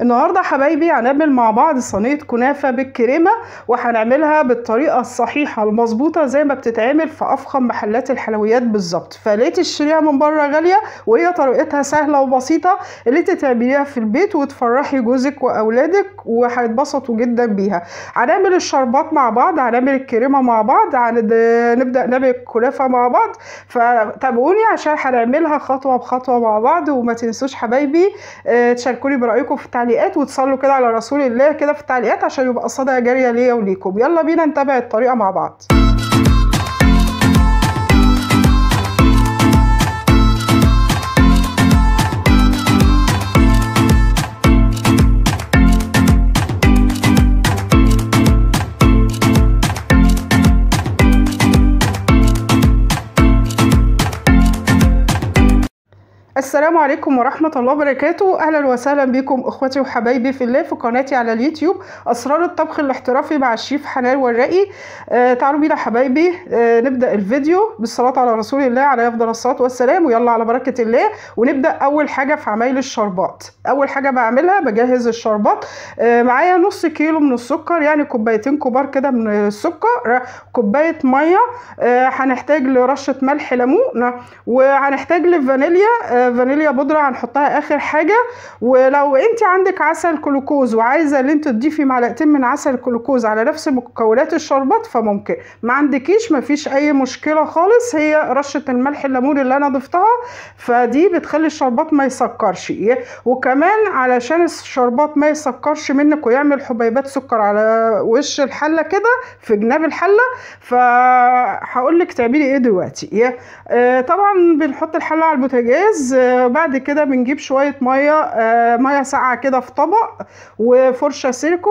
النهاردة حبايبي هنعمل مع بعض صينية كنافة بالكريمة وهنعملها بالطريقة الصحيحة المظبوطة زي ما بتتعمل في أفخم محلات الحلويات بالظبط فليه تشتريها من بره غالية وهي طريقتها سهلة وبسيطة اللي تتعمليها تعمليها في البيت وتفرحي جوزك وأولادك وهيتبسطوا جدا بيها هنعمل الشربات مع بعض هنعمل الكريمة مع بعض هنبدأ نعمل الكنافة مع بعض فتابعوني عشان هنعملها خطوة بخطوة مع بعض وما تنسوش حبايبي آه، تشاركوني برأيكم في التعليقات وتصلوا كده على رسول الله كده في التعليقات عشان يبقى الصدقه جاريه ليا وليكم يلا بينا نتابع الطريقه مع بعض السلام عليكم ورحمة الله وبركاته أهلا وسهلا بكم أخوتي وحبايبي في الله في قناتي على اليوتيوب أسرار الطبخ الاحترافي مع الشيف حنان والرأي آه تعالوا بينا حبايبي آه نبدأ الفيديو بالصلاة على رسول الله عليه أفضل الصلاة والسلام ويلا على بركة الله ونبدأ أول حاجة في عمايل الشربات أول حاجة بعملها بجهز الشربات آه معايا نص كيلو من السكر يعني كوبايتين كبار كده من السكر كوباية مية آه هنحتاج لرشة ملح ليمون وهنحتاج لفانيليا آه فانيليا فوليا بودرة هنحطها اخر حاجة ولو انت عندك عسل كلوكوز وعايزة ان انت تضيفي معلقتين من عسل كلوكوز على نفس مكونات الشربات فممكن ما عندكيش مفيش اي مشكلة خالص هي رشة الملح الليمون اللي انا ضفتها فدي بتخلي الشربات ما يسكرش وكمان علشان الشربات ما يسكرش منك ويعمل حبيبات سكر على وش الحلة كده في جناب الحلة فهقول لك تعملي ايه دلوقتي آه، طبعا بنحط الحلة على البوتاجاز آه، بعد كده بنجيب شويه ميه آه، ميه ساقعه كده في طبق وفرشه سيركو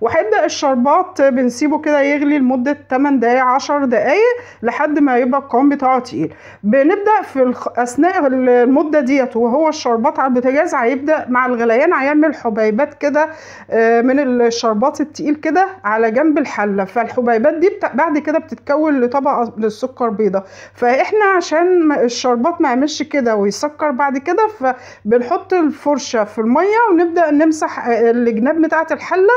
وهبدا الشربات بنسيبه كده يغلي لمده 8 دقائق 10 دقائق لحد ما يبقى القوام بتاعه تقيل بنبدا في اثناء المده ديت وهو الشربات على البوتجاز هيبدا مع الغليان هيعمل حبيبات كده آه، من الشربات التقيل كده على جنب الحله فالحبيبات دي بعد كده بتتكون لطبقه للسكر بيضه فاحنا عشان الشربات ما يعملش كده ويسكر بعد وبعد كده بنحط الفرشه في الميه ونبدا نمسح آه، الجناب بتاعه الحله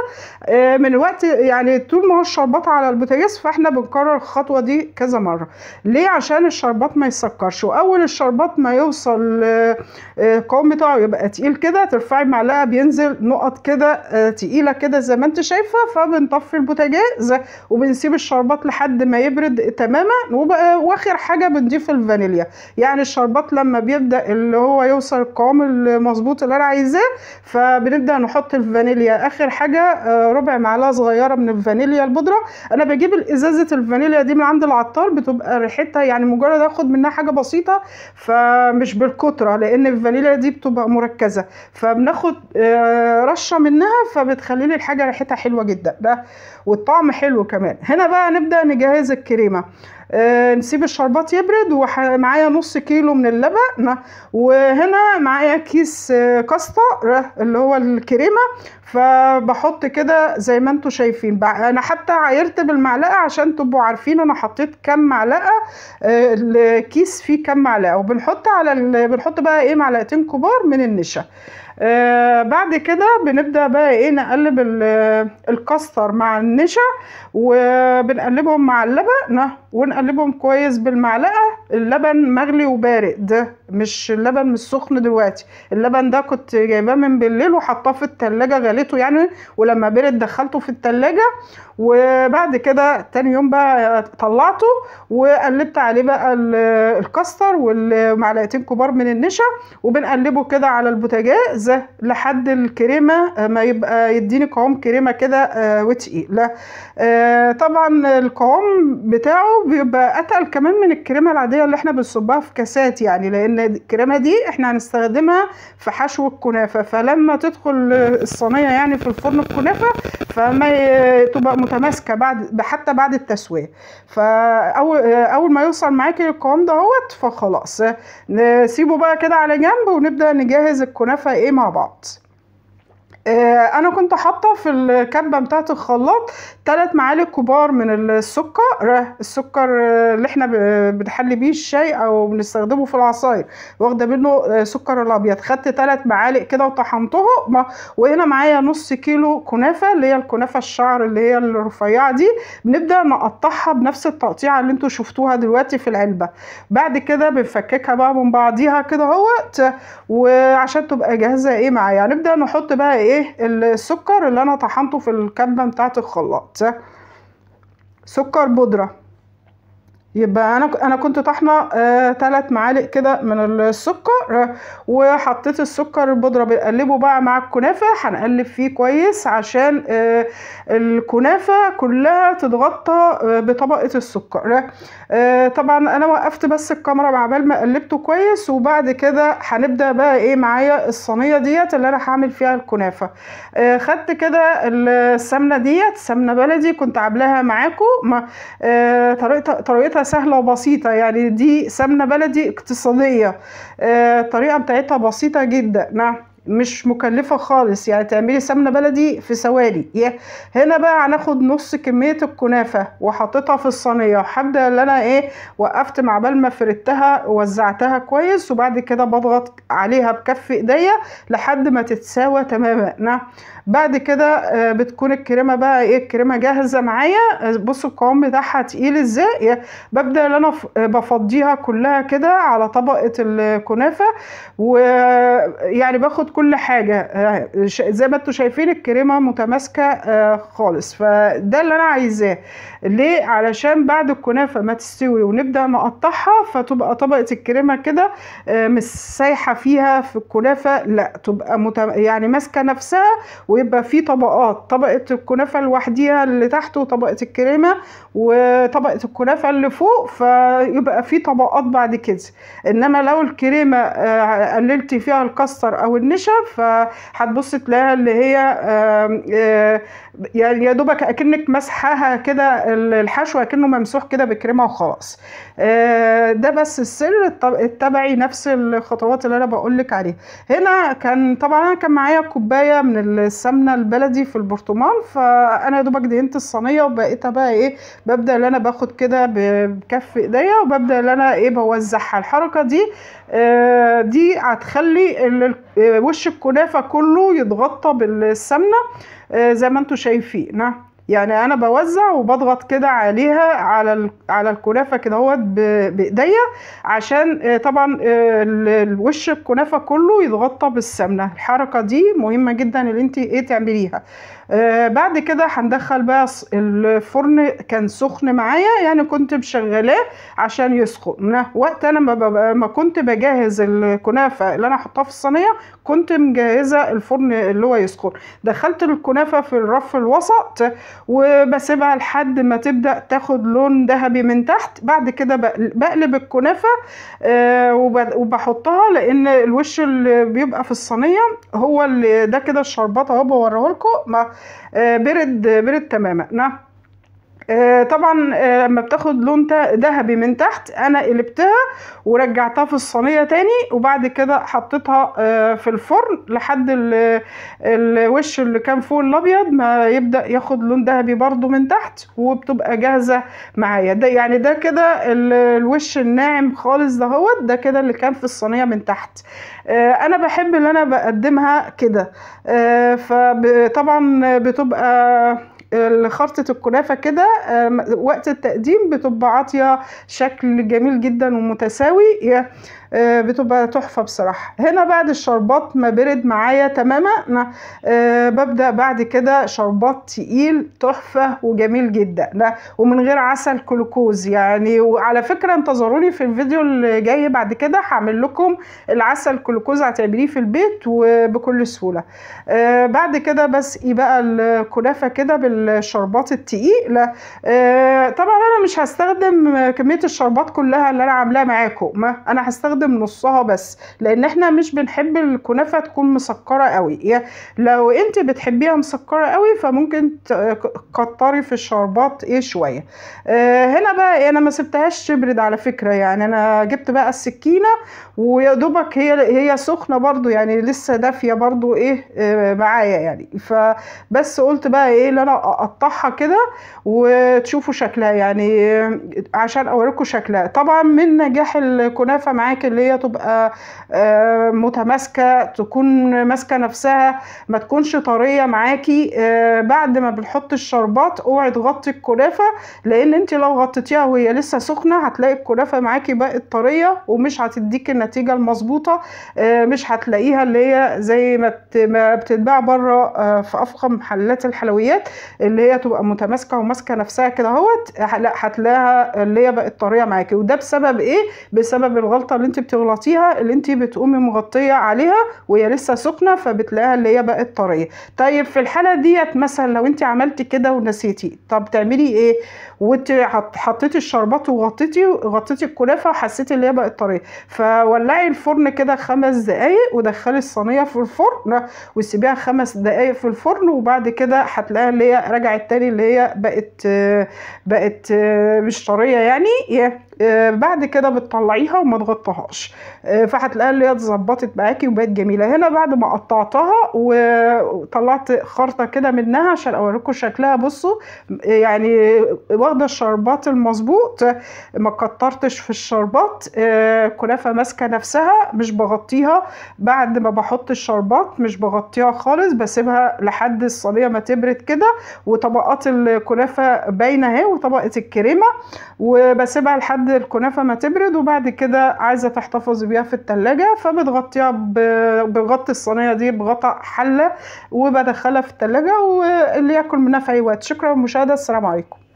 آه، من وقت يعني طول ما هو الشربات على البوتاجاز فاحنا بنكرر الخطوه دي كذا مره ليه عشان الشربات ما يسكرش واول الشربات ما يوصل آه، القوام بتاعه يبقى تقيل كده ترفعي معلقه بينزل نقط كده تقيله كده زي ما انت شايفه فبنطفي البوتاجاز وبنسيب الشربات لحد ما يبرد تماما واخر حاجه بنضيف الفانيليا يعني الشربات لما بيبدا اللي هو يوصل القوام المظبوط اللي انا عايزاه فبنبدا نحط الفانيليا اخر حاجه آه، ربع معلقه صغيره من الفانيليا البودره انا بجيب ازازه الفانيليا دي من عند العطار بتبقى ريحتها يعني مجرد اخد منها حاجه بسيطه فمش بالكتره لان الفانيليا دي بتبقى مركزه فبناخد آه، رشه منها فبتخلي لي الحاجه ريحتها حلوه جدا ده والطعم حلو كمان هنا بقى نبدا نجهز الكريمه آه، نسيب الشربات يبرد ومعايا نص كيلو من اللبن وهنا معايا كيس آه اللي هو الكريمة فبحط كده زي ما انتم شايفين انا حتى عايرت بالمعلقه عشان تبقوا عارفين انا حطيت كام معلقه آه، الكيس فيه كام معلقه وبنحط على ال... بنحط بقى ايه معلقتين كبار من النشا آه، بعد كده بنبدا بقى ايه نقلب آه، الكاستر مع النشا وبنقلبهم مع اللبن ونقلبهم كويس بالمعلقه اللبن مغلي وبارق ده مش اللبن مش سخن دلوقتي اللبن ده كنت جايباه من بالليل وحطاه في التلاجة غليته يعني ولما برد دخلته في التلاجة وبعد كده تاني يوم بقى طلعته وقلبت عليه بقى الكاستر والمعلقتين كبار من النشا وبنقلبه كده على البوتاجاز لحد الكريمة ما يبقى يديني قوام كريمة كده آه، وتقيل آه، طبعا القوام بتاعه بيبقى اتقل كمان من الكريمة العادية العاديه اللي احنا بنصبها في كاسات يعني لان الكريمه دي احنا هنستخدمها في حشو الكنافه فلما تدخل الصينيه يعني في الفرن الكنافه فما تبقى متماسكه بعد حتى بعد التسويه فاول اول ما يوصل معاكي القوام دهوت فخلاص نسيبه بقى كده على جنب ونبدا نجهز الكنافه ايه مع بعض آه، انا كنت حاطه في الكبه بتاعت الخلاط ثلاث معالق كبار من السكر آه، السكر آه، اللي احنا بنحلي بيه الشاي او بنستخدمه في العصاير واخده منه سكر الابيض خدت ثلاث معالق كده وطحنته وهنا معايا نص كيلو كنافه اللي هي الكنافه الشعر اللي هي الرفيعه دي بنبدا نقطعها بنفس التقطيعه اللي انتوا شفتوها دلوقتي في العلبه بعد كده بنفككها بقى من بعضيها كده اهوت وعشان تبقى جاهزه ايه معايا نبدا نحط بقى ايه ايه السكر اللي انا طحنته في الكبه بتاعت الخلاط سكر بودره يبقى انا انا كنت طحنه ثلاث آه، معالق كده من السكر آه، وحطيت السكر البودره بنقلبه بقى مع الكنافه هنقلب فيه كويس عشان آه، الكنافه كلها تتغطى بطبقه السكر طبعا انا وقفت بس الكاميرا مع بال ما قلبته كويس وبعد كده هنبدا بقى ايه معايا الصينيه ديت اللي انا هعمل فيها الكنافه خدت كده السمنه ديت سمنه بلدي كنت عاملاها معاكم طريقتها طريقتها سهلة وبسيطة يعني دي سمنة بلدي اقتصادية الطريقة آه، بتاعتها بسيطة جدا نعم مش مكلفة خالص يعني تعملي سمنة بلدي في ثواني هنا بقى هناخد نص كمية الكنافة وحطيتها في الصينية هبدأ اللي انا ايه وقفت مع بال ما فردتها ووزعتها كويس وبعد كده بضغط عليها بكف ايديا لحد ما تتساوى تماما نعم بعد كده آه، بتكون الكريمة بقى ايه الكريمة جاهزة معايا بصوا القوام بتاعها تقيل ازاي ببدأ اللي انا بفضيها كلها كده على طبقة الكنافة ويعني باخد كل حاجة آه، زي ما انتوا شايفين الكريمة متماسكة آه، خالص فده اللي انا عايزاه ليه علشان بعد الكنافة ما تستوي ونبدأ نقطعها فتبقى طبقة الكريمة كده آه، مش سايحة فيها في الكنافة لا تبقى متم... يعني ماسكة نفسها ويبقى في طبقات طبقة الكنافة لوحديها اللي تحت وطبقة الكريمة وطبقة الكنافة اللي فوق فيبقى في طبقات بعد كده انما لو الكريمة قللتي فيها الكستر او النشا مقرمشه فهتبص تلاقيها اللي هي آه، يعني يا دوبك اكنك مسحها كده الحشو اكنه ممسوح كده بكريمه وخلاص آه، ده بس السر اتبعي نفس الخطوات اللي انا بقول لك عليها هنا كان طبعا انا كان معايا كوبايه من السمنه البلدي في البرطمان فانا يا دوبك دهنت الصينيه وبقيت بقى ايه ببدا ان انا باخد كده بكف ايديا وببدا ان انا ايه بوزعها الحركه دي آه، دي هتخلي وش الكنافة كله يتغطى بالسمنة آه، زي ما انتم شايفين نعم. يعني انا بوزع وبضغط كده عليها على على الكنافه كده اهوت بايديا عشان آه، طبعا آه، الوش الكنافه كله يتغطى بالسمنه الحركه دي مهمه جدا اللي انت ايه تعمليها بعد كده هندخل بقى الفرن كان سخن معايا يعني كنت مشغلاه عشان يسخن نعم. وقت انا ما, كنت بجهز الكنافه اللي انا احطها في الصينيه كنت مجهزه الفرن اللي هو يسخن دخلت الكنافه في الرف الوسط وبسيبها لحد ما تبدا تاخد لون ذهبي من تحت بعد كده بقلب الكنافه آه، وبحطها لان الوش اللي بيبقى في الصينيه هو اللي ده كده الشربات اهو بوريه لكم آه، برد برد تماما نعم آه، طبعا آه، لما بتاخد لون ذهبي من تحت انا قلبتها ورجعتها في الصينيه تاني وبعد كده حطيتها آه، في الفرن لحد الوش اللي كان فوق الابيض ما يبدا ياخد لون ذهبي برده من تحت وبتبقى جاهزه معايا ده يعني ده كده الوش الناعم خالص دهوت ده كده اللي كان في الصينيه من تحت انا بحب اللي انا بقدمها كده فطبعا بتبقى خرطة الكنافة كده وقت التقديم بتبقى عاطية شكل جميل جدا ومتساوي آه، بتبقى تحفة بصراحة هنا بعد الشربات ما برد معايا تماما أنا آه، ببدأ بعد كده شربات تقيل تحفة وجميل جدا لا ومن غير عسل كلوكوز يعني وعلى فكرة انتظروني في الفيديو اللي جاي بعد كده هعمل لكم العسل كلوكوز هتعمليه في البيت وبكل سهولة آه، بعد كده بسقي إيه بقى الكنافة كده بالشربات التقيل طبعا أنا مش هستخدم كمية الشربات كلها اللي أنا عاملاها معاكم أنا هستخدم بستخدم نصها بس لان احنا مش بنحب الكنافه تكون مسكره قوي لو انت بتحبيها مسكره قوي فممكن تكتري في الشربات ايه شويه اه هنا بقى إيه، انا ما سبتهاش تبرد على فكره يعني انا جبت بقى السكينه ويا دوبك هي هي سخنه برضو يعني لسه دافيه برضو ايه اه معايا يعني فبس قلت بقى ايه اللي انا اقطعها كده وتشوفوا شكلها يعني عشان اوريكم شكلها طبعا من نجاح الكنافه معاك اللي هي تبقى آه، متماسكه تكون ماسكه نفسها ما تكونش طريه معاكي آه، بعد ما بنحط الشربات اوعي تغطي الكنافه لان انت لو غطيتيها وهي لسه سخنه هتلاقي الكنافه معاكي بقت طريه ومش هتديك النتيجه المظبوطه آه، مش هتلاقيها اللي هي زي ما بتتباع بره في افخم محلات الحلويات اللي هي تبقى متماسكه وماسكه نفسها كده اهوت لا هتلاقيها اللي هي بقت طريه معاكي وده بسبب ايه بسبب الغلطه اللي انت انت بتغلطيها اللي انت بتقومي مغطيه عليها وهي لسه سخنه فبتلاقيها اللي هي بقت طريه طيب في الحاله ديت مثلا لو انت عملتي كده ونسيتي طب تعملي ايه وانت حطيتي الشربات وغطيتي غطيتي الكنافه وحسيتي اللي هي بقت طريه فولعي الفرن كده خمس دقايق ودخلي الصينيه في الفرن وسيبيها خمس دقايق في الفرن وبعد كده هتلاقيها اللي هي رجعت تاني اللي هي بقت بقت مش طريه يعني آه، بعد كده بتطلعيها وما تغطهاش آه، فهتلاقي اللي اتظبطت معاكي وبقت جميله هنا بعد ما قطعتها وطلعت خرطه كده منها عشان اوريكم شكلها بصوا يعني واخده الشربات المظبوط ما كترتش في الشربات آه، كنافه ماسكه نفسها مش بغطيها بعد ما بحط الشربات مش بغطيها خالص بسيبها لحد الصينيه ما تبرد كده وطبقات الكنافه باينه اهي وطبقه الكريمه وبسيبها لحد الكنافه ما تبرد وبعد كده عايزه تحتفظ بيها في التلاجة فبتغطيها بغطي الصينيه دي بغطاء حله وبدخلها في التلاجة واللي ياكل منها في اي وقت شكرا للمشاهده السلام عليكم